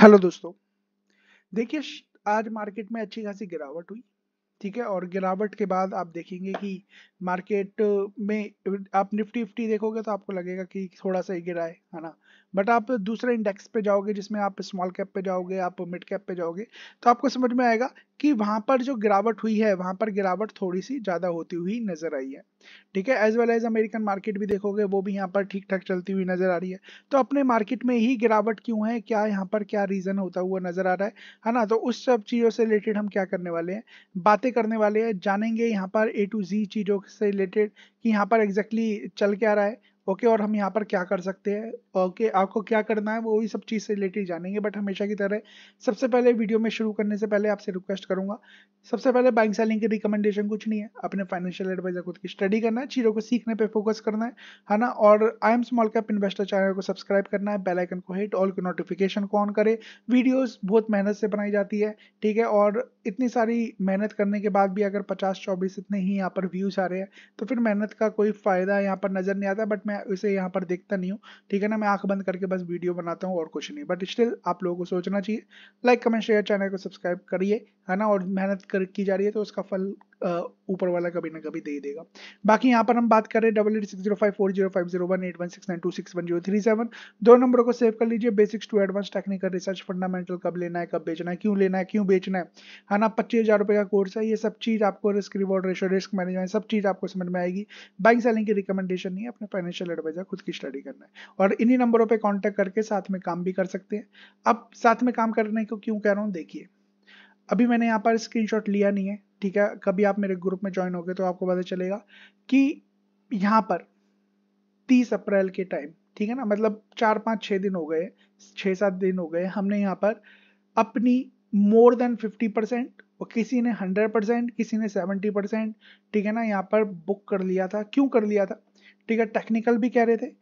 hello दोस्तों देखिए आज मार्केट में अच्छी खासी गिरावट हुई ठीक है और गिरावट के बाद आप देखेंगे कि मार्केट में आप निफ्टी फिफ्टी देखोगे तो आपको लगेगा कि थोड़ा सा ही गिरा है है ना बट आप दूसरे इंडेक्स पे जाओगे जिसमें आप स्मॉल कैप पे जाओगे आप मिड कैप पे जाओगे तो आपको समझ में आएगा कि वहाँ पर जो गिरावट हुई है वहाँ पर गिरावट थोड़ी सी ज़्यादा होती हुई नज़र आई है ठीक है as well as American market भी देखोगे वो भी यहाँ पर ठीक ठाक चलती हुई नज़र आ रही है तो अपने मार्केट में ही गिरावट क्यों है क्या यहाँ पर क्या रीज़न होता हुआ नज़र आ रहा है है ना तो उस सब चीज़ों से रिलेटेड हम क्या करने वाले हैं बातें करने वाले हैं जानेंगे यहाँ पर ए टू जी चीज़ों से रिलेटेड कि यहाँ पर एग्जैक्टली exactly चल क्या रहा है ओके और हम यहाँ पर क्या कर सकते हैं ओके आपको क्या करना है वो वही सब चीज़ से रिलेटेड जानेंगे बट हमेशा की तरह सबसे पहले वीडियो में शुरू करने से पहले आपसे रिक्वेस्ट करूँगा सबसे पहले बैंक सेलिंग की रिकमेंडेशन कुछ नहीं है अपने फाइनेंशियल एडवाइजर खुद की स्टडी करना है चीज़ों को सीखने पर फोकस करना है है ना और I am small cap investor channel को सब्सक्राइब करना है बेलाइकन को हिट ऑल की नोटिफिकेशन को ऑन करे वीडियोज़ बहुत मेहनत से बनाई जाती है ठीक है और इतनी सारी मेहनत करने के बाद भी अगर पचास चौबीस इतने ही यहाँ पर व्यूज़ आ रहे हैं तो फिर मेहनत का कोई फ़ायदा यहाँ पर नज़र नहीं आता बट मैं मैं यहाँ पर देखता नहीं हूँ ठीक है ना मैं आंख बंद करके बस वीडियो बनाता हूँ और कुछ नहीं बट स्टिल आप लोगों को सोचना चाहिए लाइक कमेंट शेयर चैनल को सब्सक्राइब करिए है ना और मेहनत कर की जा रही है तो उसका फल ऊपर वाला कभी ना कभी दे ही देगा बाकी यहाँ पर हम बात करें double eight six zero five four zero five zero one eight one six nine two six one zero three seven दो नंबरों को सेव कर लीजिए basics to advance technical research fundamental कब लेना है कब बेचना है क्यों लेना है क्यों बेचना है है हाँ ना पच्चीस हज़ार रुपये का कोर्स है ये सब चीज़ आपको risk reward ratio risk management सब चीज़ आपको समझ में आएगी बाइक सेलिंग की रिकमेंडेशन नहीं है अपने फाइनेंशियल एडवाइजर खुद की स्टडी करना है और इन्हीं नंबरों पर कॉन्टैक्ट करके साथ में काम भी कर सकते हैं अब साथ में काम करने को क्यों कह रहा हूँ देखिए अभी मैंने यहाँ पर स्क्रीनशॉट लिया नहीं है ठीक है कभी आप मेरे ग्रुप में ज्वाइन हो गए तो आपको पता चलेगा कि यहाँ पर 30 अप्रैल के टाइम ठीक है ना मतलब चार पाँच छः दिन हो गए छः सात दिन हो गए हमने यहाँ पर अपनी मोर देन 50 परसेंट और किसी ने 100 परसेंट किसी ने 70 परसेंट ठीक है ना यहाँ पर बुक कर लिया था क्यों कर लिया था ठीक है टेक्निकल भी कह रहे थे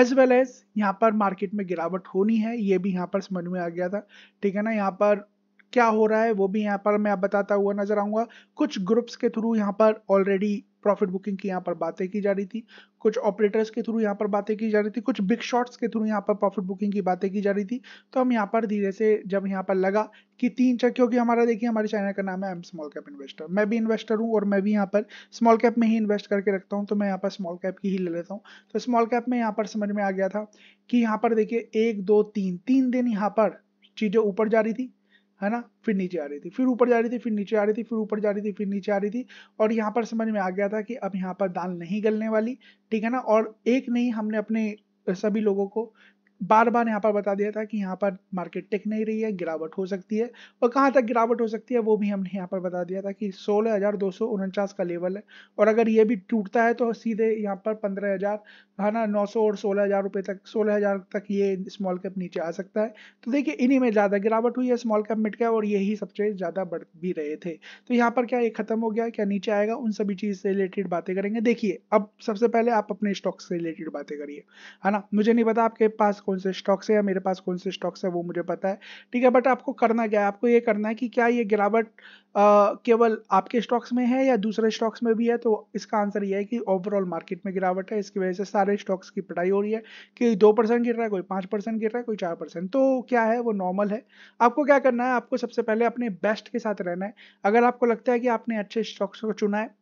एज वेल एज यहाँ पर मार्केट में गिरावट होनी है ये भी यहाँ पर समझ में आ गया था ठीक है ना यहाँ पर क्या हो रहा है वो भी यहाँ पर मैं आप बताता हुआ नजर आऊंगा कुछ ग्रुप्स के थ्रू यहाँ पर ऑलरेडी प्रॉफिट बुकिंग की यहाँ पर बातें की जा रही थी कुछ ऑपरेटर्स के थ्रू यहाँ पर बातें की जा रही थी कुछ बिग शॉट्स के थ्रू यहाँ पर प्रॉफिट बुकिंग की बातें की जा रही थी तो हम यहाँ पर धीरे से जब यहाँ पर लगा कि तीन चक क्योंकि हमारा देखिए हमारे चैनल का नाम है एम स्मॉल कैप इन्वेस्टर मैं भी इन्वेस्टर हूँ और मैं भी यहाँ पर स्मॉल कैप में ही इन्वेस्ट करके रखता हूँ तो मैं यहाँ पर स्मॉल कैप की ही ले लेता हूँ तो स्मॉल कैप में यहाँ पर समझ में आ गया था कि यहाँ पर देखिए एक दो तीन तीन दिन यहाँ पर चीज़ें ऊपर जा रही थी है ना फिर नीचे आ रही थी फिर ऊपर जा रही थी फिर नीचे आ रही थी फिर ऊपर जा रही थी फिर नीचे आ रही थी और यहाँ पर समझ में आ गया था कि अब यहाँ पर दाल नहीं गलने वाली ठीक है ना और एक नहीं हमने अपने सभी लोगों को बार बार यहाँ पर बता दिया था कि यहाँ पर मार्केट टिक नहीं रही है गिरावट हो सकती है और कहाँ तक गिरावट हो सकती है वो भी हमने यहाँ पर बता दिया था कि सोलह हज़ार दो सौ उनचास का लेवल है और अगर ये भी टूटता है तो सीधे यहाँ पर पंद्रह हज़ार है ना नौ सौ और सोलह हज़ार रुपये तक सोलह हज़ार तक ये स्मॉल कैप नीचे आ सकता है तो देखिए इन्हीं में ज़्यादा गिरावट हुई है स्मॉल कैप मिट गया और यही सबसे ज़्यादा बढ़ भी रहे थे तो यहाँ पर क्या ये खत्म हो गया क्या नीचे आएगा उन सभी चीज़ से रिलेटेड बातें करेंगे देखिए अब सबसे पहले आप अपने स्टॉक से रिलेटेड बातें करिए है ना मुझे नहीं पता आपके पास कौन से स्टॉक्स है या मेरे पास कौन से स्टॉक्स है वो मुझे पता है ठीक है बट आपको करना क्या है आपको ये करना है कि क्या ये गिरावट केवल आपके स्टॉक्स में है या दूसरे स्टॉक्स में भी है तो इसका आंसर ये है कि ओवरऑल मार्केट में गिरावट है इसकी वजह से सारे स्टॉक्स की पटाई हो रही है कि दो परसेंट गिर रहा है कोई पाँच परसेंट गिर रहा है कोई चार परसेंट तो क्या है वो नॉर्मल है आपको क्या करना है आपको सबसे पहले अपने बेस्ट के साथ रहना है अगर आपको लगता है कि आपने अच्छे स्टॉक्स को चुना है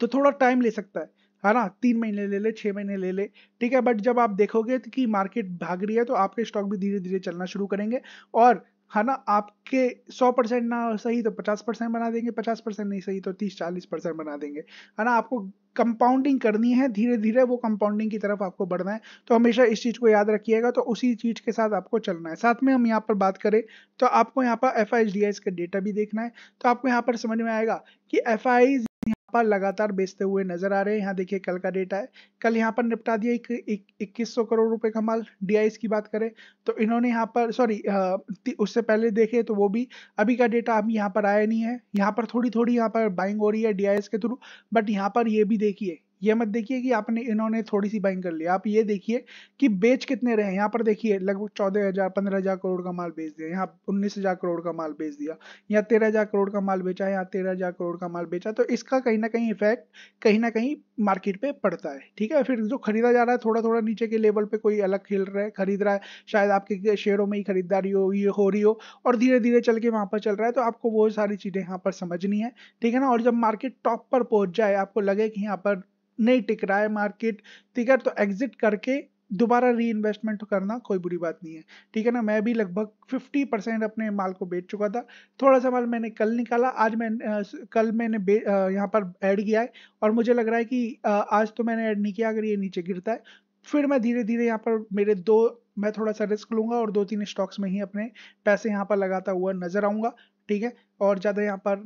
तो थोड़ा टाइम ले सकता है है ना तीन महीने ले ले छः महीने ले ले ठीक है बट जब आप देखोगे कि मार्केट भाग रही है तो आपके स्टॉक भी धीरे धीरे चलना शुरू करेंगे और है ना आपके 100 परसेंट ना सही तो 50 परसेंट बना देंगे 50 परसेंट नहीं सही तो 30-40 परसेंट बना देंगे है ना आपको कंपाउंडिंग करनी है धीरे धीरे वो कंपाउंडिंग की तरफ आपको बढ़ना है तो हमेशा इस चीज़ को याद रखिएगा तो उसी चीज़ के साथ आपको चलना है साथ में हम यहाँ पर बात करें तो आपको यहाँ पर एफ आई का डेटा भी देखना है तो आपको यहाँ पर समझ में आएगा कि एफ पर लगातार बेचते हुए नजर आ रहे हैं यहाँ देखिए कल का डेटा है कल यहाँ पर निपटा दिया इक्कीस सौ करोड़ रुपए का माल डी की बात करें तो इन्होंने यहाँ पर सॉरी उससे पहले देखे तो वो भी अभी का डेटा अभी यहाँ पर आया नहीं है यहाँ पर थोड़ी थोड़ी यहाँ पर बाइंग हो रही है डी के थ्रू बट यहाँ पर ये भी देखिए ये मत देखिए कि आपने इन्होंने थोड़ी सी बाइंग कर लिया आप ये देखिए कि बेच कितने रहे हैं यहाँ पर देखिए लगभग चौदह हज़ार पंद्रह हज़ार करोड़ का माल बेच दिया यहाँ उन्नीस हज़ार करोड़ का माल बेच दिया यहाँ तेरह हज़ार करोड़ का माल बेचा यहाँ तेरह हज़ार करोड़ का माल बेचा तो इसका कहीं ना कहीं इफेक्ट कहीं ना कहीं मार्केट पर पड़ता है ठीक है फिर जो खरीदा जा रहा है थोड़ा थोड़ा नीचे के लेवल पर कोई अलग खेल रहा है खरीद रहा है शायद आपके शेयरों में ही खरीदारी हो ये हो रही हो और धीरे धीरे चल के वहाँ पर चल रहा है तो आपको वो सारी चीज़ें यहाँ पर समझनी है ठीक है ना और जब मार्केट टॉप पर पहुँच जाए आपको लगे कि यहाँ पर नहीं टिक रहा है मार्केट ठीक है तो एग्जिट करके दोबारा री इन्वेस्टमेंट तो करना कोई बुरी बात नहीं है ठीक है ना मैं भी लगभग 50 परसेंट अपने माल को बेच चुका था थोड़ा सा माल मैंने कल निकाला आज मैं आ, कल मैंने यहाँ पर ऐड किया है और मुझे लग रहा है कि आ, आज तो मैंने ऐड नहीं किया अगर ये नीचे गिरता है फिर मैं धीरे धीरे यहाँ पर मेरे दो मैं थोड़ा सा रिस्क लूंगा और दो तीन स्टॉक्स में ही अपने पैसे यहाँ पर लगाता हुआ नजर आऊंगा ठीक है और ज़्यादा यहाँ पर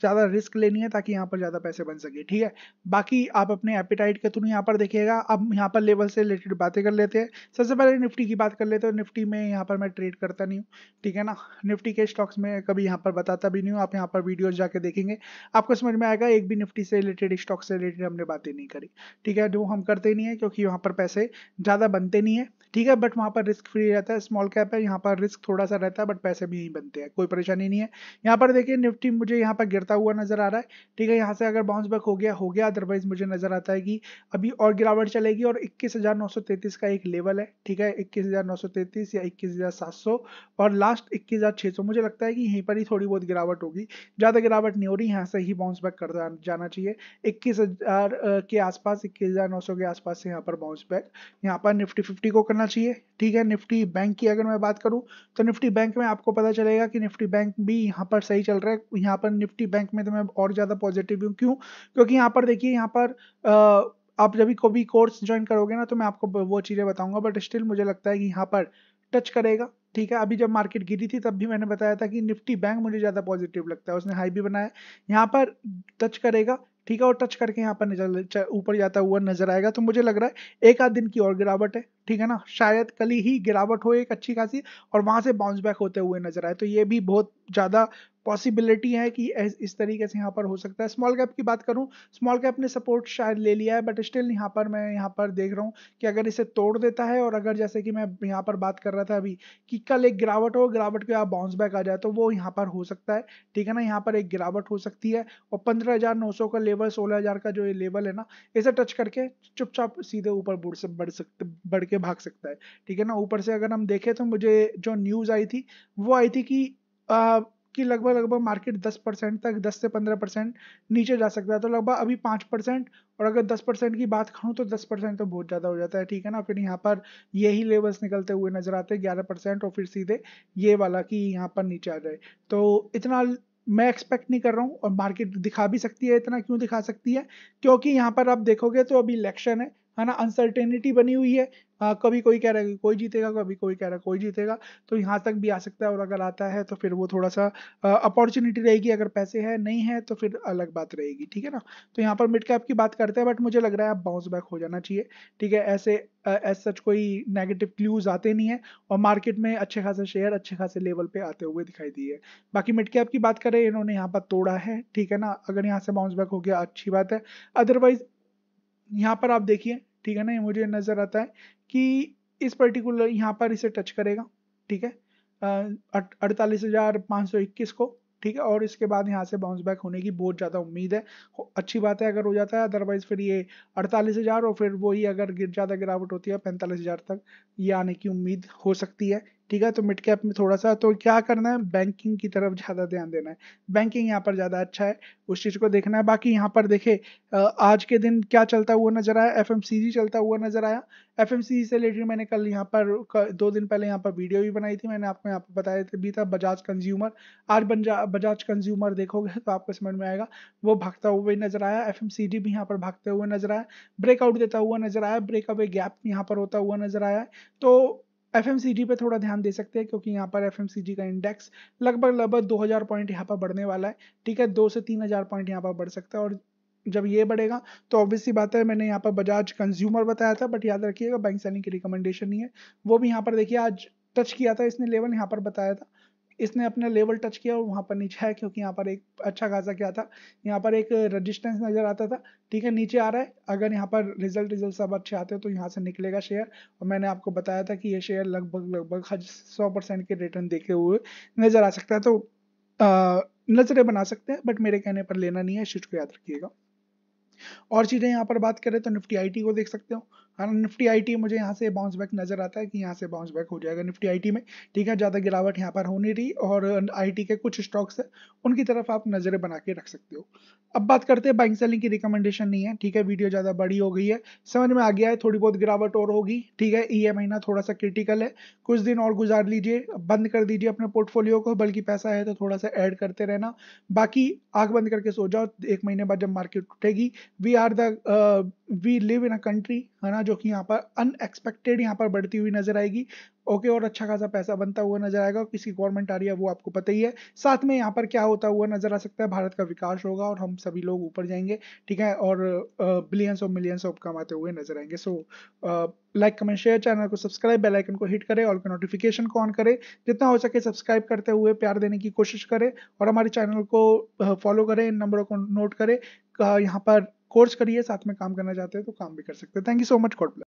ज़्यादा रिस्क लेनी है ताकि यहाँ पर ज़्यादा पैसे बन सके ठीक है बाकी आप अपने एपिटाइट के थ्रू यहाँ पर देखिएगा अब यहाँ पर लेवल से रिलेटेड बातें कर लेते हैं सबसे पहले निफ्टी की बात कर लेते हैं निफ्टी में यहाँ पर मैं ट्रेड करता नहीं हूँ ठीक है ना निफ्टी के स्टॉक्स में कभी यहाँ पर बताता भी नहीं हूँ आप यहाँ पर वीडियोज जाके देखेंगे आपको समझ में आएगा एक भी निफ्टी से रिलेटेड स्टॉक से रिलेटेड हमने बातें नहीं करी ठीक है जो हम करते नहीं है क्योंकि यहाँ पर पैसे ज़्यादा बनते नहीं है ठीक है बट वहाँ पर रिस्क फ्री रहता है स्मॉल कैप है यहाँ पर रिस्क थोड़ा सा रहता है बट पैसे भी यहीं बनते हैं कोई परेशानी नहीं है यहाँ पर देखिए निफ्टी मुझे यहाँ पर गिरता हुआ नजर आ रहा है ठीक है यहाँ से अगर बाउंस बैक हो गया हो गया अदरवाइज मुझे नजर आता है कि अभी और गिरावट चलेगी और इक्कीस का एक लेवल है ठीक है इक्कीस या इक्कीस और लास्ट इक्कीस मुझे लगता है कि यहीं पर ही थोड़ी बहुत गिरावट होगी ज़्यादा गिरावट नहीं हो रही यहाँ से ही बाउंस बैक कर जाना चाहिए इक्कीस के आसपास इक्कीस के आसपास से यहाँ पर बाउंस बैक यहाँ पर निफ्टी फिफ्टी को करना चाहिए ठीक है निफ्टी बैंक की अगर मैं बात करूं तो निफ्टी बैंक में आपको पता चलेगा कि निफ्टी बैंक भी यहाँ पर सही चल रहा है यहाँ पर निफ्टी बैंक में तो मैं और ज़्यादा पॉजिटिव हूँ क्यों क्योंकि यहाँ पर देखिए यहाँ पर आ, आप जब भी कोई कोर्स ज्वाइन करोगे ना तो मैं आपको वो चीज़ें बताऊंगा बट स्टिल मुझे लगता है कि यहाँ पर टच करेगा ठीक है अभी जब मार्केट गिरी थी तब भी मैंने बताया था कि निफ्टी बैंक मुझे ज़्यादा पॉजिटिव लगता है उसने हाई भी बनाया यहाँ पर टच करेगा ठीक है और टच करके यहाँ पर ऊपर जाता हुआ नजर आएगा तो मुझे लग रहा है एक आध दिन की और गिरावट है ठीक है ना शायद कल ही गिरावट हो एक अच्छी खासी और वहां से बाउंस बैक होते हुए नजर आए तो ये भी बहुत ज़्यादा पॉसिबिलिटी है कि इस तरीके से यहाँ पर हो सकता है स्मॉल कैप की बात करूँ स्मॉल कैप ने सपोर्ट शायद ले लिया है बट स्टिल यहाँ पर मैं यहाँ पर देख रहा हूँ कि अगर इसे तोड़ देता है और अगर जैसे कि मैं यहाँ पर बात कर रहा था अभी कि कल एक गिरावट हो गिरावट के बाद बाउंस बैक आ जाए तो वो यहाँ पर हो सकता है ठीक है ना यहाँ पर एक गिरावट हो सकती है और पंद्रह का लेवल सोलह का जो ये लेवल है ना इसे टच करके चुपचाप सीधे ऊपर बढ़ सकते बढ़ के भाग सकता है ठीक है ना ऊपर से अगर हम देखें तो मुझे जो न्यूज़ आई थी वो आई थी कि आ, कि लगभग लगभग मार्केट 10 परसेंट तक 10 से 15 परसेंट नीचे जा सकता है तो लगभग अभी 5 परसेंट और अगर 10 परसेंट की बात करूँ तो 10 परसेंट तो बहुत ज़्यादा हो जाता है ठीक है ना फिर यहाँ पर यही लेवल्स निकलते हुए नजर आते हैं ग्यारह परसेंट और फिर सीधे ये वाला कि यहाँ पर नीचे आ जाए तो इतना मैं एक्सपेक्ट नहीं कर रहा हूँ और मार्केट दिखा भी सकती है इतना क्यों दिखा सकती है क्योंकि यहाँ पर आप देखोगे तो अभी इलेक्शन है है ना अनसर्टेनिटी बनी हुई है आ, हाँ, कभी कोई कह रहा है कोई जीतेगा कभी कोई कह रहा है कोई जीतेगा तो यहाँ तक भी आ सकता है और अगर आता है तो फिर वो थोड़ा सा अपॉर्चुनिटी रहेगी अगर पैसे है नहीं है तो फिर अलग बात रहेगी ठीक है ना तो यहाँ पर मिड कैप की बात करते हैं बट मुझे लग रहा है अब बाउंस बैक हो जाना चाहिए ठीक है ऐसे एज सच कोई नेगेटिव क्लूज आते नहीं है और मार्केट में अच्छे खासे शेयर अच्छे खासे लेवल पे आते हुए दिखाई दिए बाकी मिड कैप की बात करें इन्होंने यहाँ पर तोड़ा है ठीक है ना अगर यहाँ से बाउंस बैक हो गया अच्छी बात है अदरवाइज यहाँ पर आप देखिए ठीक है ना ये मुझे नज़र आता है कि इस पर्टिकुलर यहाँ पर इसे टच करेगा ठीक है अड़तालीस हज़ार पाँच सौ इक्कीस को ठीक है और इसके बाद यहाँ से बाउंस बैक होने की बहुत ज़्यादा उम्मीद है अच्छी बात है अगर हो जाता है अदरवाइज़ फिर ये अड़तालीस हज़ार और फिर वही अगर गिर ज़्यादा गिरावट होती है पैंतालीस हज़ार तक ये आने की उम्मीद हो सकती है ठीक है तो मिड कैप में थोड़ा सा तो क्या करना है बैंकिंग की तरफ ज़्यादा ध्यान देना है बैंकिंग यहाँ पर ज़्यादा अच्छा है उस चीज़ को देखना है बाकी यहाँ पर देखे आज के दिन क्या चलता हुआ नजर आया एफ चलता हुआ नजर आया एफ एम से रिलेटेड मैंने कल यहाँ पर दो दिन पहले यहाँ पर वीडियो भी बनाई थी मैंने आपको यहाँ पर बताया भी था बजाज कंज्यूमर आज बजाज कंज्यूमर देखोगे तो आपको समझ में आएगा वो भागता हुआ नजर आया एफ भी यहाँ पर भागते हुए नजर आया ब्रेकआउट देता हुआ नजर आया ब्रेकअवे गैप यहाँ पर होता हुआ नजर आया तो एफ पे थोड़ा ध्यान दे सकते हैं क्योंकि यहाँ पर एफ का इंडेक्स लगभग लगभग 2000 पॉइंट यहाँ पर बढ़ने वाला है ठीक है दो से तीन हज़ार पॉइंट यहाँ पर बढ़ सकता है और जब ये बढ़ेगा तो ऑब्वियसली बात है मैंने यहाँ पर बजाज कंज्यूमर बताया था बट याद रखिएगा बैंक सेलिंग की रिकमेंडेशन नहीं है वो भी यहाँ पर देखिए आज टच किया था इसने लेवल यहाँ पर बताया था इसने अपना लेवल टच किया और वहाँ पर नीचे आया क्योंकि यहाँ पर एक अच्छा खासा क्या था यहाँ पर एक रजिस्टेंस नज़र आता था ठीक है नीचे आ रहा है अगर यहाँ पर रिजल्ट रिजल्ट सब अच्छे आते हैं तो यहाँ से निकलेगा शेयर और मैंने आपको बताया था कि ये शेयर लगभग लगभग सौ परसेंट के रिटर्न देखे हुए नज़र आ सकता है तो नज़रें बना सकते हैं बट मेरे कहने पर लेना नहीं है इस चीज़ को याद रखिएगा और चीज़ें यहाँ पर बात करें तो निफ्टी आईटी को देख सकते हो हाँ निफ्टी आईटी मुझे यहाँ से बाउंस बैक नजर आता है कि यहाँ से बाउंस बैक हो जाएगा निफ्टी आईटी में ठीक है ज़्यादा गिरावट यहाँ पर हो नहीं रही और आईटी के कुछ स्टॉक्स हैं उनकी तरफ आप नज़रें बना के रख सकते हो अब बात करते हैं बाइंग सेलिंग की रिकमेंडेशन नहीं है ठीक है वीडियो ज़्यादा बड़ी हो गई है समझ में आ गया है थोड़ी बहुत गिरावट और होगी ठीक है ये e महीना थोड़ा सा क्रिटिकल है कुछ दिन और गुजार लीजिए बंद कर दीजिए अपने पोर्टफोलियो को बल्कि पैसा है तो थोड़ा सा ऐड करते रहना बाकी आग बंद करके सो जाओ एक महीने बाद जब मार्केट उठेगी we are the we live in a country है ना जो कि यहाँ पर अनएक्सपेक्टेड यहाँ पर बढ़ती हुई नजर आएगी ओके और अच्छा खासा पैसा बनता हुआ नजर आएगा और किसकी गवर्नमेंट आ रही है वो आपको पता ही है साथ में यहाँ पर क्या होता हुआ नजर आ सकता है भारत का विकास होगा और हम सभी लोग ऊपर जाएंगे ठीक है और बिलियंस ऑफ मिलियंस ऑफ कमाते हुए नजर आएंगे so like comment share channel को सब्सक्राइब बेल आइकन को हिट करें और नोटिफिकेशन को ऑन करें जितना हो सके सब्सक्राइब करते हुए प्यार देने की कोशिश करें और हमारे चैनल को फॉलो करें इन नंबरों को नोट करें यहाँ पर कोर्स करिए साथ में काम करना चाहते हैं तो काम भी कर सकते हैं thank you so much God